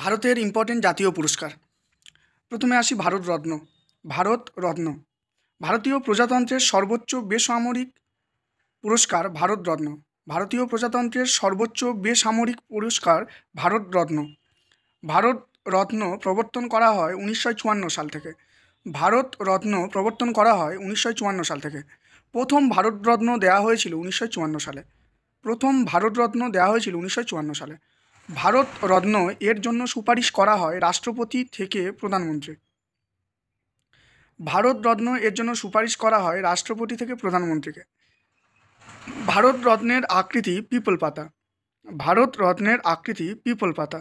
ভারতের ইম্পর্টেন্ট জাতীয় পুরস্কার প্রথমে আসি ভারত রত্ন ভারত রত্ন ভারতীয় প্রজাতন্ত্রের সর্বোচ্চ বেসামরিক পুরস্কার ভারত রত্ন ভারতীয় প্রজাতন্ত্রের সর্বোচ্চ বেসামরিক পুরস্কার ভারত রত্ন ভারত রত্ন প্রবর্তন করা হয় উনিশশো সাল থেকে ভারত রত্ন প্রবর্তন করা হয় উনিশশো সাল থেকে প্রথম ভারতরত্ন দেওয়া হয়েছিল উনিশশো সালে প্রথম ভারতরত্ন দেওয়া হয়েছিল উনিশশো সালে ভারত রত্ন এর জন্য সুপারিশ করা হয় রাষ্ট্রপতি থেকে প্রধানমন্ত্রী ভারত রত্ন এর জন্য সুপারিশ করা হয় রাষ্ট্রপতি থেকে প্রধানমন্ত্রীকে ভারত রত্নের আকৃতি পিপল পাতা ভারত রত্নের আকৃতি পিপল পাতা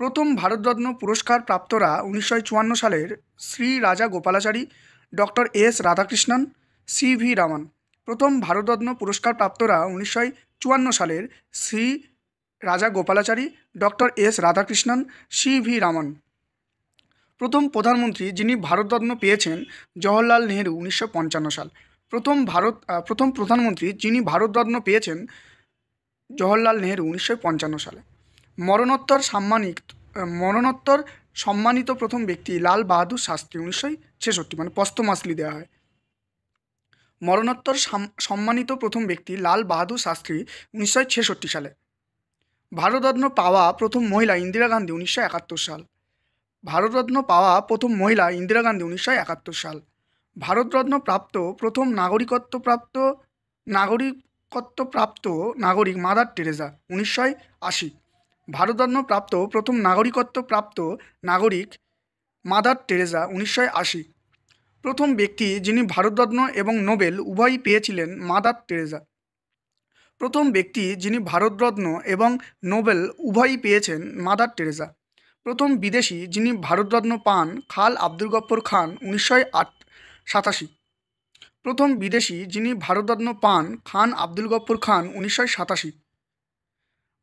প্রথম ভারতরত্ন পুরস্কার প্রাপ্তরা উনিশশো সালের Shri Raja Gopalachari doctor S Radhakrishnan C V Raman প্রথম ভারতরত্ন পুরস্কার প্রাপ্তরা উনিশশো সালের Shri Raja Gopalachari doctor S Radhakrishnan C V Raman প্রথম প্রধানমন্ত্রী যিনি ভারতরত্ন পেয়েছেন জওহরলাল নেহরু উনিশশো সাল প্রথম ভারত প্রথম প্রধানমন্ত্রী যিনি ভারতরত্ন পেয়েছেন জওহরলাল নেহরু উনিশশো সালে মরণোত্তর সাম্মানিক মরণোত্তর সম্মানিত প্রথম ব্যক্তি লাল বাহাদুর শাস্ত্রী উনিশশো ছেষট্টি মানে পস্তমাসলি দেওয়া হয় মরণোত্তর সম্মানিত প্রথম ব্যক্তি লাল বাহাদুর শাস্ত্রী উনিশশো ছেষট্টি সালে ভারতরত্ন পাওয়া প্রথম মহিলা ইন্দিরা গান্ধী উনিশশো একাত্তর সাল ভারতরত্ন পাওয়া প্রথম মহিলা ইন্দিরা গান্ধী উনিশশো একাত্তর সাল ভারতরত্ন প্রাপ্ত প্রথম নাগরিকত্বপ্রাপ্ত নাগরিকত্বপ্রাপ্ত নাগরিক মাদার টেরেজা উনিশশো আশি ভারতরত্ন প্রাপ্ত প্রথম নাগরিকত্বপ্রাপ্ত নাগরিক মাদার টেরেজা উনিশশো আশি প্রথম ব্যক্তি যিনি ভারতরত্ন এবং নোবেল উভয়ই পেয়েছিলেন মাদার টেরেজা প্রথম ব্যক্তি যিনি ভারতরত্ন এবং নোবেল উভয়ই পেয়েছেন মাদার টেরেজা প্রথম বিদেশি যিনি ভারতরত্ন পান খাল আব্দুল গফর খান উনিশশো আট সাতাশি প্রথম বিদেশি যিনি ভারতরত্ন পান খান আব্দুল গফর খান উনিশশো সাতাশি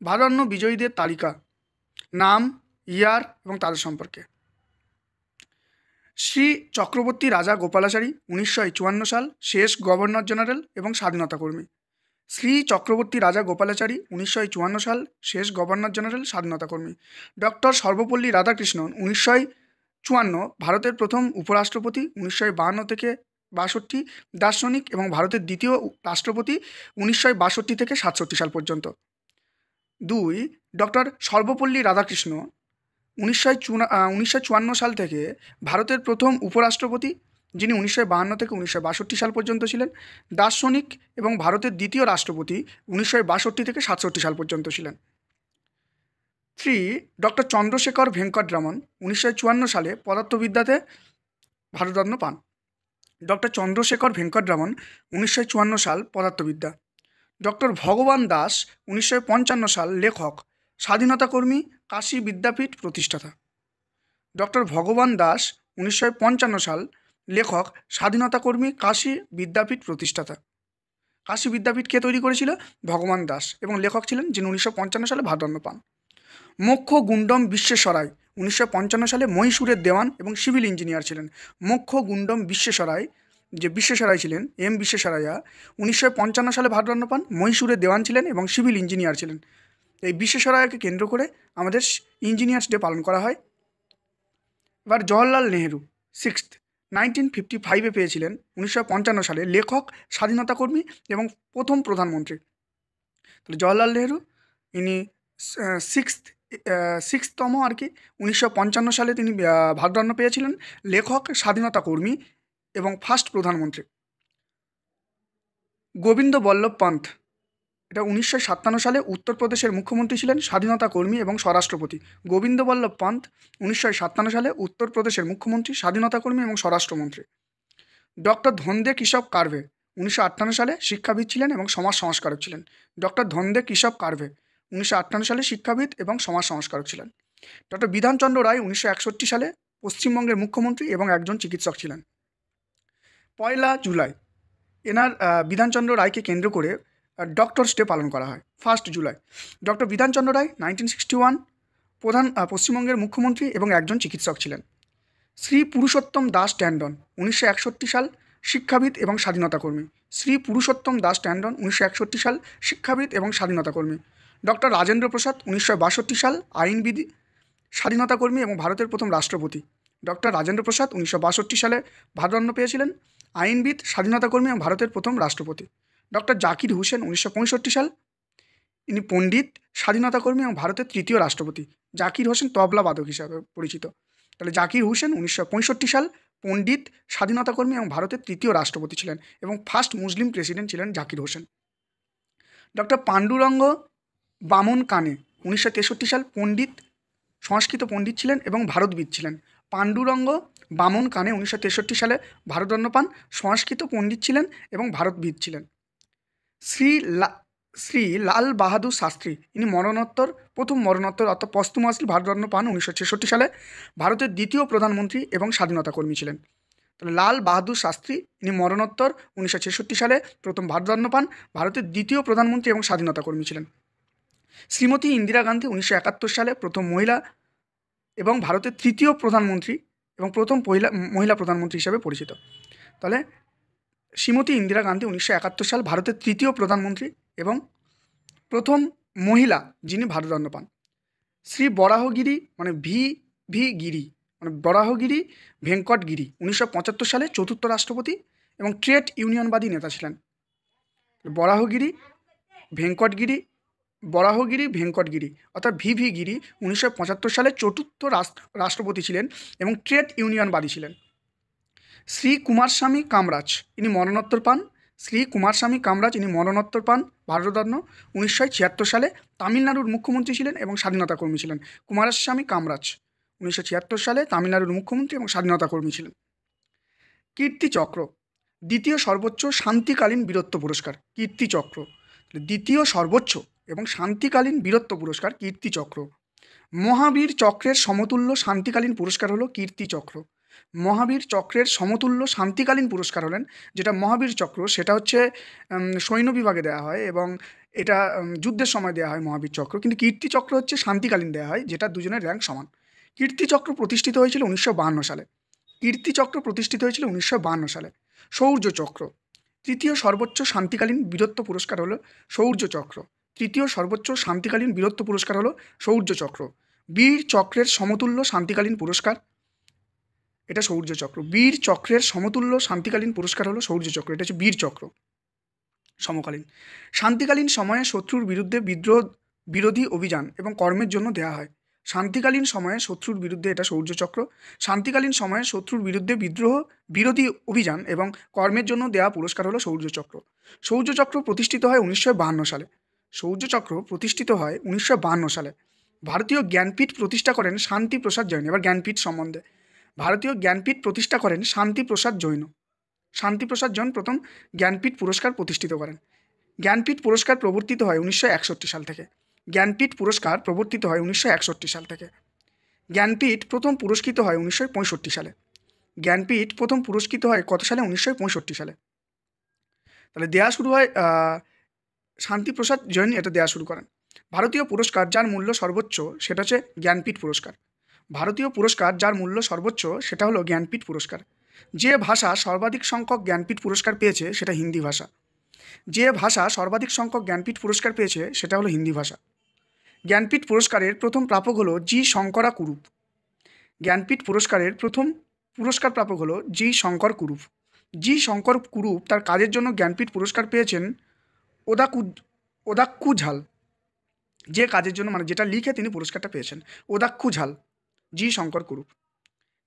ভারতরত্ন বিজয়ীদের তালিকা নাম ইয়ার এবং তাদের সম্পর্কে শ্রী চক্রবর্তী রাজা গোপালাচারী উনিশশো চুয়ান্ন সাল শেষ গভর্নর জেনারেল এবং স্বাধীনতাকর্মী শ্রী চক্রবর্তী রাজা গোপালাচারী উনিশশো চুয়ান্ন সাল শেষ গভর্নর জেনারেল স্বাধীনতাকর্মী ডক্টর সর্বপল্লী রাধাকৃষ্ণন উনিশশো চুয়ান্ন ভারতের প্রথম উপরাষ্ট্রপতি উনিশশো বাহান্ন থেকে বাষট্টি দার্শনিক এবং ভারতের দ্বিতীয় রাষ্ট্রপতি উনিশশো বাষট্টি থেকে সাতষট্টি সাল পর্যন্ত দুই ডক্টর সর্বপল্লী রাধাকৃষ্ণ উনিশশো চুয়া উনিশশো চুয়ান্ন সাল থেকে ভারতের প্রথম উপরাষ্ট্রপতি যিনি উনিশশো থেকে উনিশশো সাল পর্যন্ত ছিলেন দার্শনিক এবং ভারতের দ্বিতীয় রাষ্ট্রপতি উনিশশো থেকে সাতষট্টি সাল পর্যন্ত ছিলেন থ্রি ডক্টর চন্দ্রশেখর ভেঙ্কটরামন উনিশশো সালে পদার্থবিদ্যাতে ভারতরত্ন পান ডক্টর চন্দ্রশেখর ভেঙ্কটরামন উনিশশো সাল পদার্থবিদ্যা ডক্টর ভগবান দাস উনিশশো সাল লেখক স্বাধীনতা কর্মী কাশী বিদ্যাপীঠ প্রতিষ্ঠাতা ডক্টর ভগবান দাস উনিশশো সাল লেখক স্বাধীনতাকর্মী কাশী বিদ্যাপীঠ প্রতিষ্ঠাতা কাশী বিদ্যাপীঠ কে তৈরি করেছিল ভগবান দাস এবং লেখক ছিলেন যিনি উনিশশো পঞ্চান্ন সালে ভাদান্ন পান মোক্ষ গুন্ডম বিশ্বেশ্বরাই উনিশশো পঞ্চান্ন সালে মহীশূরের দেওয়ান এবং সিভিল ইঞ্জিনিয়ার ছিলেন মোক্ষ গুন্ডম বিশ্বেশ্বরাই যে বিশ্বেশ্বরাই ছিলেন এম বিশ্বেশ্বরাইয়া উনিশশো পঞ্চান্ন সালে ভারতরত্ন পান মহীশূরের দেওয়ান ছিলেন এবং সিভিল ইঞ্জিনিয়ার ছিলেন এই বিশ্বেশ্বরাইয়াকে কেন্দ্র করে আমাদের ইঞ্জিনিয়ার্স ডে পালন করা হয় এবার Jawaharlal Nehru sixth nineteen fifty ফাইভে পেয়েছিলেন উনিশশো সালে লেখক স্বাধীনতা কর্মী এবং প্রথম প্রধানমন্ত্রী তাহলে জওয়াহরলাল নেহরু ইনি সিক্স সিক্সতম আর কি উনিশশো সালে তিনি ভারতরত্ন পেয়েছিলেন লেখক স্বাধীনতা কর্মী এবং ফার্স্ট প্রধানমন্ত্রী গোবিন্দ বল্লভ পান্থ এটা উনিশশো সাতান্ন সালে উত্তরপ্রদেশের মুখ্যমন্ত্রী ছিলেন স্বাধীনতা কর্মী এবং স্বরাষ্ট্রপতি গোবিন্দবল্লভ পান্ত উনিশশো সাতান্ন সালে উত্তরপ্রদেশের মুখ্যমন্ত্রী স্বাধীনতা কর্মী এবং স্বরাষ্ট্রমন্ত্রী ডক্টর ধন্দে কৃষক কার্ভে উনিশশো আটান্ন সালে শিক্ষাবিদ ছিলেন এবং সমাজ সংস্কারক ছিলেন ডক্টর ধন্দে কৃষক কার্ভে উনিশশো আটান্ন সালে শিক্ষাবিদ এবং সমাজ সংস্কারক ছিলেন ডক্টর বিধানচন্দ্র রায় উনিশশো একষট্টি সালে পশ্চিমবঙ্গের মুখ্যমন্ত্রী এবং একজন চিকিৎসক ছিলেন পয়লা জুলাই এনার বিধানচন্দ্র রায়কে কেন্দ্র করে ডক্টরস ডে পালন করা হয় first July doctor Bidhan Chandra Roy nineteen sixty one প্রধান পশ্চিমবঙ্গের মুখ্যমন্ত্রী এবং একজন চিকিৎসক ছিলেন শ্রী পুরুষোত্তম দাস ট্যান্ডন উনিশশো একষট্টি সাল শিক্ষাবিদ এবং স্বাধীনতা কর্মী শ্রী পুরুষোত্তম দাস ট্যান্ডন উনিশশো একষট্টি সাল শিক্ষাবিদ এবং স্বাধীনতা কর্মী ডক্টর রাজেন্দ্র প্রসাদ উনিশশো বাষট্টি সাল আইনবিদ কর্মী এবং ভারতের প্রথম রাষ্ট্রপতি ডক্টর রাজেন্দ্র প্রসাদ উনিশশো বাষট্টি সালে ভারতরত্ন পেয়েছিলেন আইনবিদ স্বাধীনতা কর্মী এবং ভারতের প্রথম রাষ্ট্রপতি ডক্টর জাকির হুসেন উনিশশো সাল ইনি পণ্ডিত স্বাধীনতা কর্মী এবং ভারতের তৃতীয় রাষ্ট্রপতি জাকির হোসেন তবলা বাদক হিসাবে পরিচিত তাহলে জাকির হুসেন উনিশশো সাল পণ্ডিত স্বাধীনতাকর্মী এবং ভারতের তৃতীয় রাষ্ট্রপতি ছিলেন এবং ফার্স্ট মুসলিম প্রেসিডেন্ট ছিলেন জাকির হোসেন ডক্টর পাণ্ডুরঙ্গ বামন কানে উনিশশো সাল পণ্ডিত সংস্কৃত পণ্ডিত ছিলেন এবং ভারতবিদ ছিলেন পাণ্ডুরঙ্গ বামন কানে উনিশশো সালে ভারতরত্ন পান সংস্কৃত পণ্ডিত ছিলেন এবং ভারতবিদ ছিলেন শ্রী শ্রী লাল বাহাদুর শাস্ত্রী ইনি মরণোত্তর প্রথম মরণোত্তর অর্থাৎ পস্তুমাসলি ভারতরত্ন পান উনিশশো ছেষট্টি সালে ভারতের দ্বিতীয় প্রধানমন্ত্রী এবং স্বাধীনতা কর্মী ছিলেন লাল বাহাদুর শাস্ত্রী ইনি মরণোত্তর উনিশশো ছেষট্টি সালে প্রথম ভারতরত্ন পান ভারতের দ্বিতীয় প্রধানমন্ত্রী এবং স্বাধীনতা কর্মী ছিলেন শ্রীমতী ইন্দিরা গান্ধী উনিশশো একাত্তর সালে প্রথম মহিলা এবং ভারতের তৃতীয় প্রধানমন্ত্রী এবং প্রথম মহিলা মহিলা প্রধানমন্ত্রী হিসেবে পরিচিত তাহলে শ্রীমতী ইন্দিরা গান্ধী উনিশশো সাল ভারতের তৃতীয় প্রধানমন্ত্রী এবং প্রথম মহিলা যিনি ভারতদণ্ড পান শ্রী বরাহগিরি মানে ভি ভি গিরি মানে বরাহগিরি ভেঙ্কটগিরি উনিশশো সালে চতুর্থ রাষ্ট্রপতি এবং ট্রেড ইউনিয়নবাদী নেতা ছিলেন বরাহগিরি ভেঙ্কটগিরি বরাহগিরি ভেঙ্কটগিরি অর্থাৎ ভি ভি গিরি উনিশশো সালে চতুর্থ রাষ্ট্রপতি ছিলেন এবং ট্রেড ইউনিয়নবাদী ছিলেন শ্রী কুমারস্বামী কামরাজ ইনি মরণোত্তর পান শ্রী কুমারস্বামী কামরাজ ইনি মরণোত্তর পান ভারতরত্ন উনিশশো ছিয়াত্তর সালে তামিলনাড়ুর মুখ্যমন্ত্রী ছিলেন এবং স্বাধীনতা কর্মী ছিলেন কুমারস্বামী কামরাজ উনিশশো ছিয়াত্তর সালে তামিলনাড়ুর মুখ্যমন্ত্রী এবং স্বাধীনতা কর্মী ছিলেন কীর্তিচক্র দ্বিতীয় সর্বোচ্চ শান্তিকালীন বীরত্ব পুরস্কার কীর্তিচক্র দ্বিতীয় সর্বোচ্চ এবং শান্তিকালীন বীরত্ব পুরস্কার কীর্তিচক্র মহাবীর চক্রের সমতুল্য শান্তিকালীন পুরস্কার হলো কীর্তিচক্র মহাবীর চক্রের সমতুল্য শান্তিকালীন পুরস্কার হলেন যেটা মহাবীর চক্র সেটা হচ্ছে সৈন্য বিভাগে দেওয়া হয় এবং এটা যুদ্ধের সময় দেওয়া হয় মহাবীর চক্র কিন্তু কীর্তি চক্র হচ্ছে শান্তিকালীন দেওয়া হয় যেটা দুজনের র্যাঙ্ক সমান কীর্তি চক্র প্রতিষ্ঠিত হয়েছিল উনিশশো সালে কীর্তি চক্র প্রতিষ্ঠিত হয়েছিল উনিশশো সালে সৌর্য চক্র তৃতীয় সর্বোচ্চ শান্তিকালীন বীরত্ব পুরস্কার হলো সৌর্য চক্র তৃতীয় সর্বোচ্চ শান্তিকালীন বীরত্ব পুরস্কার হলো সৌর্য চক্র বীর চক্রের সমতুল্য শান্তিকালীন পুরস্কার এটা সৌর্য চক্র বীর চক্রের সমতুল্য শান্তিকালীন পুরস্কার হলো সৌর্য চক্র এটা হচ্ছে বীর চক্র সমকালীন শান্তিকালীন সময়ে শত্রুর বিরুদ্ধে বিদ্রোহ বিরোধী অভিযান এবং কর্মের জন্য দেয়া হয় শান্তিকালীন সময়ে শত্রুর বিরুদ্ধে এটা শৌর্যচক্র শান্তিকালীন সময়ে শত্রুর বিরুদ্ধে বিদ্রোহ বিরোধী অভিযান এবং কর্মের জন্য দেয়া পুরস্কার হলো শৌর্যচক্র চক্র প্রতিষ্ঠিত হয় উনিশশো সালে চক্র প্রতিষ্ঠিত হয় উনিশশো সালে ভারতীয় জ্ঞানপীঠ প্রতিষ্ঠা করেন শান্তি প্রসাদ জৈন এবার জ্ঞানপীঠ সম্বন্ধে ভারতীয় জ্ঞানপীঠ প্রতিষ্ঠা করেন শান্তিপ্রসাদ জৈন শান্তিপ্রসাদ জৈন প্রথম জ্ঞানপীঠ পুরস্কার প্রতিষ্ঠিত করেন জ্ঞানপীঠ পুরস্কার প্রবর্তিত হয় উনিশশো সাল থেকে জ্ঞানপীঠ পুরস্কার প্রবর্তিত হয় উনিশশো সাল থেকে জ্ঞানপীঠ প্রথম পুরস্কৃত হয় উনিশশো সালে জ্ঞানপীঠ প্রথম পুরস্কৃত হয় কত সালে উনিশশো সালে তাহলে দেয়া শুরু হয় শান্তিপ্রসাদ জৈন এটা দেয়া শুরু করেন ভারতীয় পুরস্কার যার মূল্য সর্বোচ্চ সেটা হচ্ছে জ্ঞানপীঠ পুরস্কার ভারতীয় পুরস্কার যার মূল্য সর্বোচ্চ সেটা হলো জ্ঞানপীঠ পুরস্কার যে ভাষা সর্বাধিক সংখ্যক জ্ঞানপীঠ পুরস্কার পেয়েছে সেটা হিন্দি ভাষা যে ভাষা সর্বাধিক সংখ্যক জ্ঞানপীঠ পুরস্কার পেয়েছে সেটা হলো হিন্দি ভাষা জ্ঞানপীঠ পুরস্কারের প্রথম প্রাপক হলো জি শঙ্করা কুরুপ জ্ঞানপীঠ পুরস্কারের প্রথম পুরস্কার প্রাপক হলো জি শঙ্কর কুরুপ জি শঙ্কর কুরুপ তার কাজের জন্য জ্ঞানপীঠ পুরস্কার পেয়েছেন ওদাকু ওদাক্কু ঝাল যে কাজের জন্য মানে যেটা লিখে তিনি পুরস্কারটা পেয়েছেন ওদাক্কু ঝাল জি শঙ্কর কুরুপ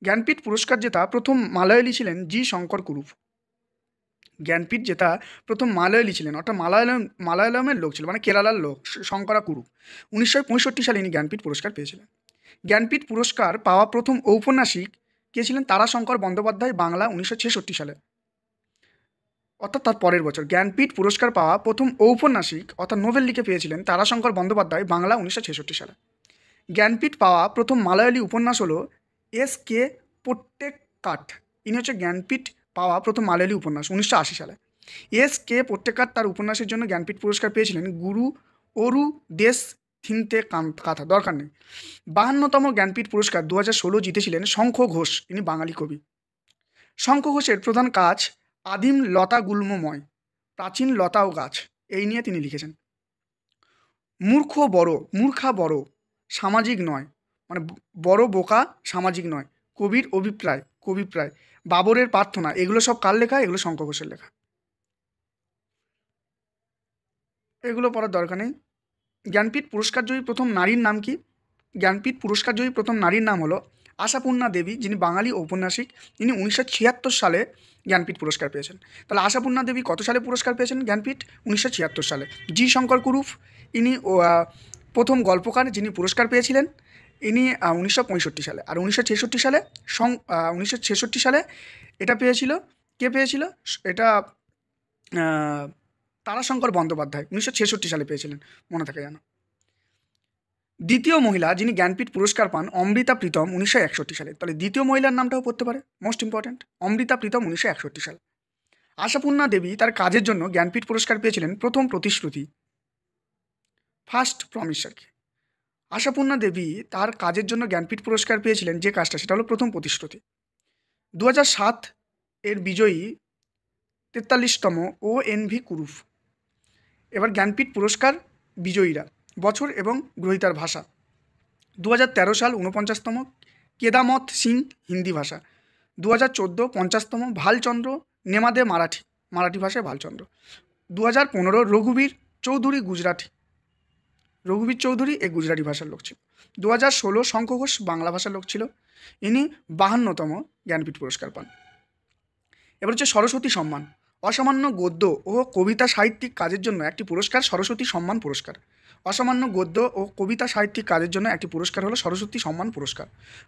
জ্ঞানপীঠ পুরস্কার জেতা প্রথম মালয়ালি ছিলেন জি শঙ্কর কুরুপ জ্ঞানপীঠ জেতা প্রথম মালয়ালি ছিলেন অর্থাৎ মালয়ালম মালয়ালমের লোক ছিল মানে কেরালার লোক শঙ্করা কুরুপ উনিশশো পঁয়ষট্টি সালে ইনি জ্ঞানপীঠ পুরস্কার পেয়েছিলেন জ্ঞানপীঠ পুরস্কার পাওয়া প্রথম ঔপন্যাসিক কে ছিলেন তারাশঙ্কর বন্দ্যোপাধ্যায় বাংলা উনিশশো ছেষট্টি সালে অর্থাৎ তার পরের বছর জ্ঞানপীঠ পুরস্কার পাওয়া প্রথম ঔপন্যাসিক অর্থাৎ নোভেল লিখে পেয়েছিলেন তারাশঙ্কর বন্দ্যোপাধ্যায় বাংলা উনিশশো ছেষট্টি সালে জ্ঞানপীঠ পাওয়া প্রথম মালায়ালি উপন্যাস হলো এস কে পোট্টেকাট ইনি হচ্ছে জ্ঞানপীঠ পাওয়া প্রথম মালয়ালি উপন্যাস উনিশশো আশি সালে এস কে পোট্টেকাট তার উপন্যাসের জন্য জ্ঞানপীঠ পুরস্কার পেয়েছিলেন গুরু অরু দেশ থিনতে কাঁথা দরকার নেই বাহান্নতম জ্ঞানপীঠ পুরস্কার দু হাজার ষোলো জিতেছিলেন শঙ্খ ঘোষ ইনি বাঙালি কবি শঙ্খ ঘোষের প্রধান কাজ আদিম লতা গুল্মময় প্রাচীন লতা ও গাছ এই নিয়ে তিনি লিখেছেন মূর্খ বড় মূর্খা বড় সামাজিক নয় মানে বড় বোকা সামাজিক নয় কবির অভিপ্রায় কবিপ্রায় বাবরের প্রার্থনা এগুলো সব কার লেখা এগুলো শঙ্কর ঘোষের লেখা এগুলো পড়ার দরকার নেই জ্ঞানপীঠ পুরস্কারজয়ী প্রথম নারীর নাম কি জ্ঞানপীঠ পুরস্কারজয়ী প্রথম নারীর নাম হলো আশাপূর্ণা দেবী যিনি বাঙালি ঔপন্যাসিক তিনি উনিশশো সালে জ্ঞানপীঠ পুরস্কার পেয়েছেন তাহলে আশাপূর্ণা দেবী কত সালে পুরস্কার পেয়েছেন জ্ঞানপীঠ উনিশশো সালে জি শঙ্কর কুরুফ ইনি প্রথম গল্পকার যিনি পুরস্কার পেয়েছিলেন ইনি উনিশশো সালে আর উনিশশো সালে সং উনিশশো সালে এটা পেয়েছিল কে পেয়েছিল এটা তারাশঙ্কর বন্দ্যোপাধ্যায় উনিশশো সালে পেয়েছিলেন মনে থাকে যেন দ্বিতীয় মহিলা যিনি জ্ঞানপীঠ পুরস্কার পান অমৃতা প্রীতম উনিশশো সালে তাহলে দ্বিতীয় মহিলার নামটাও পড়তে পারে মোস্ট ইম্পর্ট্যান্ট অমৃতা প্রীতম উনিশশো সাল আশাপূর্ণা দেবী তার কাজের জন্য জ্ঞানপীঠ পুরস্কার পেয়েছিলেন প্রথম প্রতিশ্রুতি ফার্স্ট প্রমিসারকে আশাপূর্ণা দেবী তার কাজের জন্য জ্ঞানপীঠ পুরস্কার পেয়েছিলেন যে কাজটা সেটা হলো প্রথম প্রতিশ্রুতি দু সাত এর বিজয়ী তেতাল্লিশতম ও এন ভি কুরুফ এবার জ্ঞানপীঠ পুরস্কার বিজয়ীরা বছর এবং গ্রহিতার ভাষা দু সাল উনপঞ্চাশতম কেদামত সিং হিন্দি ভাষা দু হাজার চোদ্দো পঞ্চাশতম ভালচন্দ্র নেমাদে মারাঠি মারাঠি ভাষায় ভালচন্দ্র দু হাজার পনেরো রঘুবীর চৌধুরী গুজরাটি রঘুবীর চৌধুরী এ গুজরাটি ভাষার লোক ছিল দু হাজার ষোলো শঙ্খ ঘোষ বাংলা ভাষার লোক ছিল ইনি বাহান্নতম জ্ঞানপীঠ পুরস্কার পান এবার হচ্ছে সরস্বতী সম্মান অসামান্য গদ্য ও কবিতা সাহিত্যিক কাজের জন্য একটি পুরস্কার সরস্বতী সম্মান পুরস্কার অসামান্য গদ্য ও কবিতা সাহিত্যিক কাজের জন্য একটি পুরস্কার হলো সরস্বতী সম্মান পুরস্কার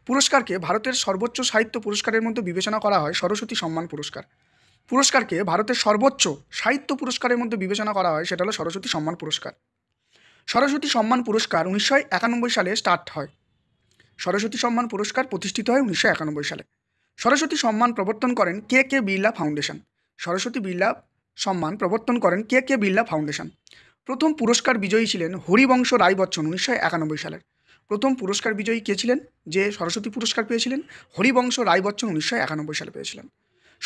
পুরস্কারকে ভারতের সর্বোচ্চ সাহিত্য পুরস্কারের মধ্যে বিবেচনা করা হয় সরস্বতী সম্মান পুরস্কার পুরস্কারকে ভারতের সর্বোচ্চ সাহিত্য পুরস্কারের মধ্যে বিবেচনা করা হয় সেটা হলো সরস্বতী সম্মান পুরস্কার সরস্বতী সম্মান পুরস্কার উনিশশো একানব্বই সালে স্টার্ট হয় সরস্বতী সম্মান পুরস্কার প্রতিষ্ঠিত হয় উনিশশো একানব্বই সালে সরস্বতী সম্মান প্রবর্তন করেন K K Birla foundation Saraswati Birla Samman প্রবর্তন করেন কে কে বিড়লা ফাউন্ডেশন প্রথম পুরস্কার বিজয়ী ছিলেন হরিবংশ রায় বচ্চন উনিশশো একানব্বই সালের প্রথম পুরস্কার বিজয়ী কে ছিলেন যে সরস্বতী পুরস্কার পেয়েছিলেন হরিবংশ রায় বচ্চন উনিশশো একানব্বই সালে পেয়েছিলেন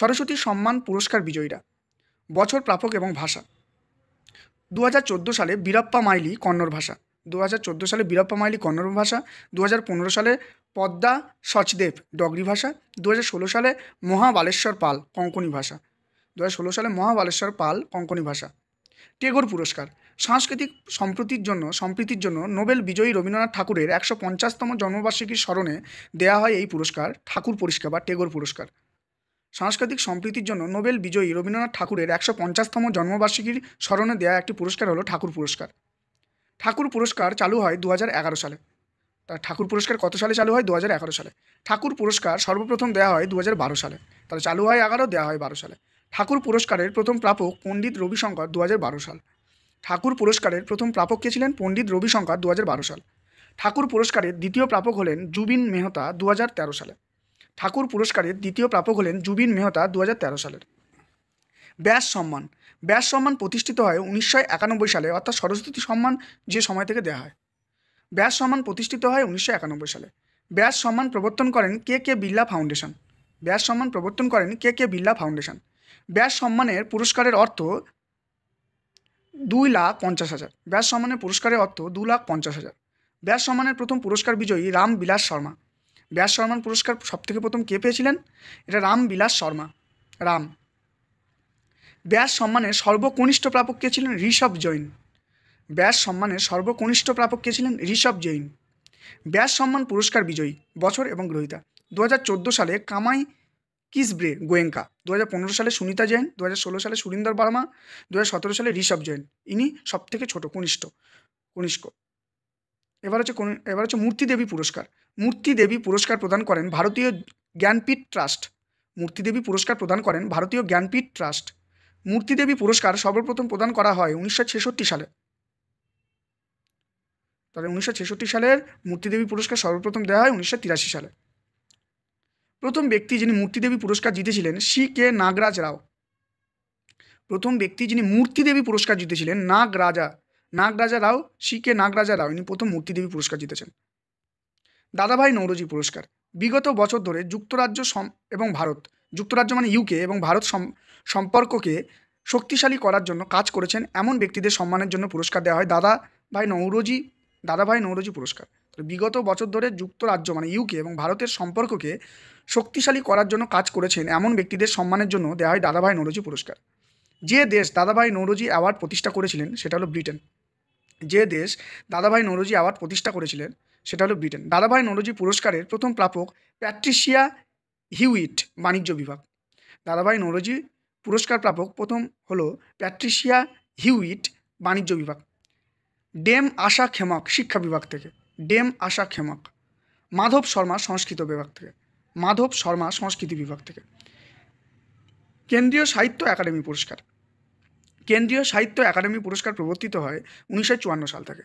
সরস্বতী সম্মান পুরস্কার বিজয়ীরা বছর প্রাপক এবং ভাষা দু সালে বীরাপ্পা মাইলি কন্নড় ভাষা দু সালে বীরাপ্পা মাইলি কন্নড় ভাষা দু সালে পদ্মা সচদেব ডগরি ভাষা দু সালে মহাবালেশ্বর পাল কঙ্কনি ভাষা দু সালে মহাবালেশ্বর পাল কঙ্কনি ভাষা টেগোর পুরস্কার সাংস্কৃতিক সম্প্রতির জন্য সম্প্রীতির জন্য নোবেল বিজয়ী রবীন্দ্রনাথ ঠাকুরের একশো পঞ্চাশতম জন্মবার্ষিকীর স্মরণে দেয়া হয় এই পুরস্কার ঠাকুর পুরস্কার বা টেগোর পুরস্কার সাংস্কৃতিক সম্প্রীতির জন্য নোবেল বিজয়ী রবীন্দ্রনাথ ঠাকুরের একশো পঞ্চাশতম জন্মবার্ষিকীর স্মরণে দেওয়া একটি পুরস্কার হলো ঠাকুর পুরস্কার ঠাকুর পুরস্কার চালু হয় দু সালে তার ঠাকুর পুরস্কার কত সালে চালু হয় দু সালে ঠাকুর পুরস্কার সর্বপ্রথম দেওয়া হয় দু সালে তার চালু হয় এগারো দেওয়া হয় বারো সালে ঠাকুর পুরস্কারের প্রথম প্রাপক পণ্ডিত রবিশঙ্কর দু সাল ঠাকুর পুরস্কারের প্রথম প্রাপক কে ছিলেন পণ্ডিত রবিশঙ্কর দু সাল ঠাকুর পুরস্কারের দ্বিতীয় প্রাপক হলেন জুবিন মেহতা দু সালে ঠাকুর পুরস্কারের দ্বিতীয় প্রাপক হলেন জুবিন মেহতা দু সালের ব্যাস সম্মান ব্যাস সম্মান প্রতিষ্ঠিত হয় উনিশশো সালে অর্থাৎ সরস্বতী সম্মান যে সময় থেকে দেওয়া হয় ব্যাস সম্মান প্রতিষ্ঠিত হয় উনিশশো সালে ব্যাস সম্মান প্রবর্তন করেন কে কে বিল্লা ফাউন্ডেশন ব্যাস সম্মান প্রবর্তন করেন কে কে বিল্লা ফাউন্ডেশন ব্যাস সম্মানের পুরস্কারের অর্থ দুই লাখ পঞ্চাশ হাজার ব্যাস সম্মানের পুরস্কারের অর্থ দু লাখ পঞ্চাশ হাজার ব্যাস সম্মানের প্রথম পুরস্কার বিজয়ী রাম বিলাস শর্মা ব্যাস শর্মান পুরস্কার সবথেকে প্রথম কে পেয়েছিলেন এটা রাম বিলাস শর্মা রাম ব্যাস সম্মানের সর্বকনিষ্ঠ প্রাপক কে ছিলেন ঋষভ জৈন ব্যাস সম্মানের সর্বকনিষ্ঠ প্রাপক কে ছিলেন ঋষভ জৈন ব্যাস সম্মান পুরস্কার বিজয়ী বছর এবং গ্রহিতা দু সালে কামাই কিসব্রে গোয়েঙ্কা দু সালে সুনিতা জৈন দু সালে সুরিন্দর বর্মা দু সালে ঋষভ জৈন ইনি সবথেকে ছোট কনিষ্ঠ কনিষ্ক এবার হচ্ছে এবার হচ্ছে মূর্তি দেবী পুরস্কার মূর্তিদেবী পুরস্কার প্রদান করেন ভারতীয় জ্ঞানপীঠ ট্রাস্ট মূর্তিদেবী পুরস্কার প্রদান করেন ভারতীয় জ্ঞানপীঠ ট্রাস্ট মূর্তিদেবী পুরস্কার সর্বপ্রথম প্রদান করা হয় উনিশশো সালে তাহলে উনিশশো সালের মূর্তিদেবী পুরস্কার সর্বপ্রথম দেওয়া হয় উনিশশো সালে প্রথম ব্যক্তি যিনি মূর্তিদেবী পুরস্কার জিতেছিলেন সি কে নাগরাজ রাও প্রথম ব্যক্তি যিনি মূর্তিদেবী পুরস্কার জিতেছিলেন নাগ রাজা নাগরাজা রাও সি কে নাগরাজা রাও ইনি প্রথম মূর্তিদেবী পুরস্কার জিতেছেন দাদাভাই নৌরজি পুরস্কার বিগত বছর ধরে যুক্তরাজ্য এবং ভারত যুক্তরাজ্য মানে ইউকে এবং ভারত সম্পর্ককে শক্তিশালী করার জন্য কাজ করেছেন এমন ব্যক্তিদের সম্মানের জন্য পুরস্কার দেওয়া হয় দাদা ভাই নৌরজি দাদাভাই নৌরজি পুরস্কার বিগত বছর ধরে যুক্তরাজ্য মানে ইউকে এবং ভারতের সম্পর্ককে শক্তিশালী করার জন্য কাজ করেছেন এমন ব্যক্তিদের সম্মানের জন্য দেওয়া হয় দাদাভাই নৌরজি পুরস্কার যে দেশ দাদাভাই নৌরজি অ্যাওয়ার্ড প্রতিষ্ঠা করেছিলেন সেটা হলো ব্রিটেন যে দেশ দাদাভাই নৌরজি অ্যাওয়ার্ড প্রতিষ্ঠা করেছিলেন সেটা হলো ব্রিটেন দাদাভাই নরোজি পুরস্কারের প্রথম প্রাপক প্যাট্রিশিয়া হিউইট বাণিজ্য বিভাগ দাদাভাই নরোজি পুরস্কার প্রাপক প্রথম হলো প্যাট্রিশিয়া হিউইট বাণিজ্য বিভাগ ডেম আশা খেমাক শিক্ষা বিভাগ থেকে ডেম আশা খেমাক মাধব শর্মা সংস্কৃত বিভাগ থেকে মাধব শর্মা সংস্কৃতি বিভাগ থেকে কেন্দ্রীয় সাহিত্য একাডেমি পুরস্কার কেন্দ্রীয় সাহিত্য একাডেমি পুরস্কার প্রবর্তিত হয় উনিশশো সাল থেকে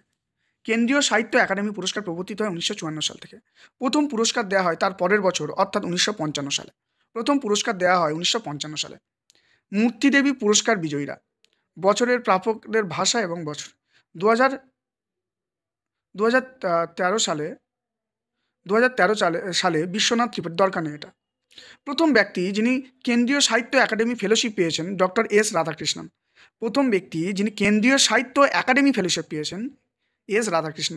কেন্দ্রীয় সাহিত্য একাডেমি পুরস্কার প্রবর্তিত হয় উনিশশো সাল থেকে প্রথম পুরস্কার দেওয়া হয় তার পরের বছর অর্থাৎ উনিশশো সালে প্রথম পুরস্কার দেওয়া হয় উনিশশো সালে মূর্তিদেবী পুরস্কার বিজয়ীরা বছরের প্রাপকদের ভাষা এবং বছর দু হাজার দু সালে দু সালে সালে বিশ্বনাথ ত্রিপাঠী দরকার নেই এটা প্রথম ব্যক্তি যিনি কেন্দ্রীয় সাহিত্য একাডেমি ফেলোশিপ পেয়েছেন ডক্টর এস রাধাকৃষ্ণন প্রথম ব্যক্তি যিনি কেন্দ্রীয় সাহিত্য একাডেমি ফেলোশিপ পেয়েছেন এস রাধাকৃষ্ণ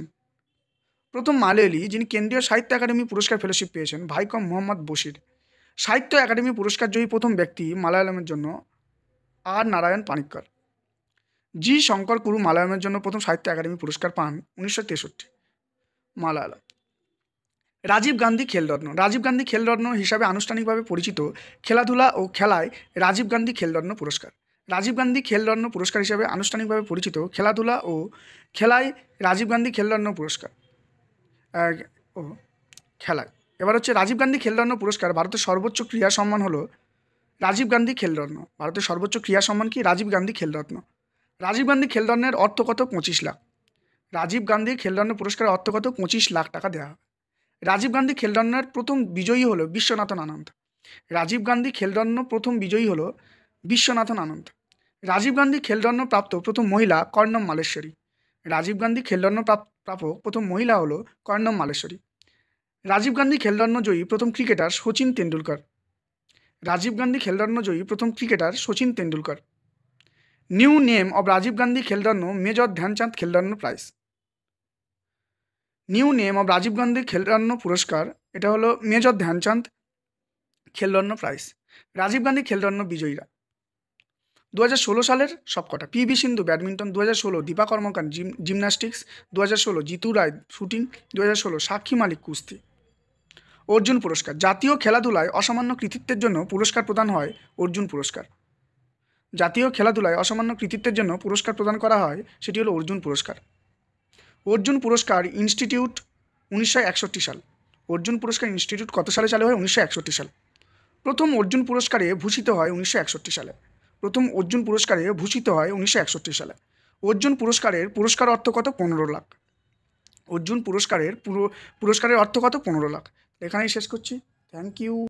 প্রথম মালয়ালি যিনি কেন্দ্রীয় সাহিত্য একাডেমি পুরস্কার ফেলোশিপ পেয়েছেন ভাইকম মোহাম্মদ বশির সাহিত্য একাডেমি পুরস্কার জয়ী প্রথম ব্যক্তি মালায়ালামের জন্য আর নারায়ণ পানিক্কর জি শঙ্কর কুরু মালায়ালামের জন্য প্রথম সাহিত্য একাডেমি পুরস্কার পান উনিশশো তেষট্টি মালায়ালাম রাজীব গান্ধী খেলরত্ন রাজীব গান্ধী খেলরত্ন হিসাবে আনুষ্ঠানিকভাবে পরিচিত খেলাধুলা ও খেলায় রাজীব গান্ধী খেলরত্ন পুরস্কার রাজীব গান্ধী খেলরত্ন পুরস্কার হিসেবে আনুষ্ঠানিকভাবে পরিচিত খেলাধুলা ও খেলায় রাজীব গান্ধী খেলরত্ন পুরস্কার ও খেলায় এবার হচ্ছে রাজীব গান্ধী খেলরত্ন পুরস্কার ভারতের সর্বোচ্চ ক্রীড়া সম্মান হলো রাজীব গান্ধী খেলরত্ন ভারতের সর্বোচ্চ ক্রীড়া সম্মান কি রাজীব গান্ধী খেলরত্ন রাজীব গান্ধী খেলরত্নের অর্থ কত পঁচিশ লাখ রাজীব গান্ধী খেলরত্ন পুরস্কারের অর্থ কত পঁচিশ লাখ টাকা দেওয়া হবে রাজীব গান্ধী খেলরত্নের প্রথম বিজয়ী হলো বিশ্বনাথন আনন্দ রাজীব গান্ধী খেলরত্ন প্রথম বিজয়ী হলো বিশ্বনাথন আনন্দ রাজীব গান্ধী প্রাপ্ত প্রথম মহিলা কর্ণম মালেশ্বরী রাজীব গান্ধী খেলরত্ন প্রাপক প্রথম মহিলা হল কর্ণম মালেশ্বরী রাজীব গান্ধী খেলরত্ন জয়ী প্রথম ক্রিকেটার সচিন তেন্ডুলকর রাজীব গান্ধী খেলরত্ন জয়ী প্রথম cricketer Sachin Tendulkar new name of Rajiv Gandhi Khel Ratna major Dhyan Chand Khel Ratna prize new name of Rajiv Gandhi Khel Ratna পুরস্কার এটা হলো মেজর ধ্যানচাঁদ খেলরত্ন প্রাইজ রাজীব গান্ধী খেলরত্ন বিজয়ীরা দু সালের সবকটা পি সিন্ধু ব্যাডমিন্টন দু হাজার ষোলো দীপা কর্মকার জিম জিমন্যাস্টিক্স দু হাজার ষোলো জিতু রায় শুটিং দু হাজার ষোলো সাক্ষী মালিক কুস্তি অর্জুন পুরস্কার জাতীয় খেলাধুলায় অসামান্য কৃতিত্বের জন্য পুরস্কার প্রদান হয় অর্জুন পুরস্কার জাতীয় খেলাধুলায় অসামান্য কৃতিত্বের জন্য পুরস্কার প্রদান করা হয় সেটি হলো অর্জুন পুরস্কার অর্জুন পুরস্কার ইনস্টিটিউট উনিশশো সাল অর্জুন পুরস্কার ইনস্টিটিউট কত সালে চালু হয় উনিশশো সাল প্রথম অর্জুন পুরস্কারে ভূষিত হয় উনিশশো সালে প্রথম অর্জুন পুরস্কারে ভূষিত হয় উনিশশো সালে অর্জুন পুরস্কারের পুরস্কার অর্থ কত পনেরো লাখ অর্জুন পুরস্কারের পুরো পুরস্কারের অর্থ কত পনেরো লাখ এখানেই শেষ করছি থ্যাংক ইউ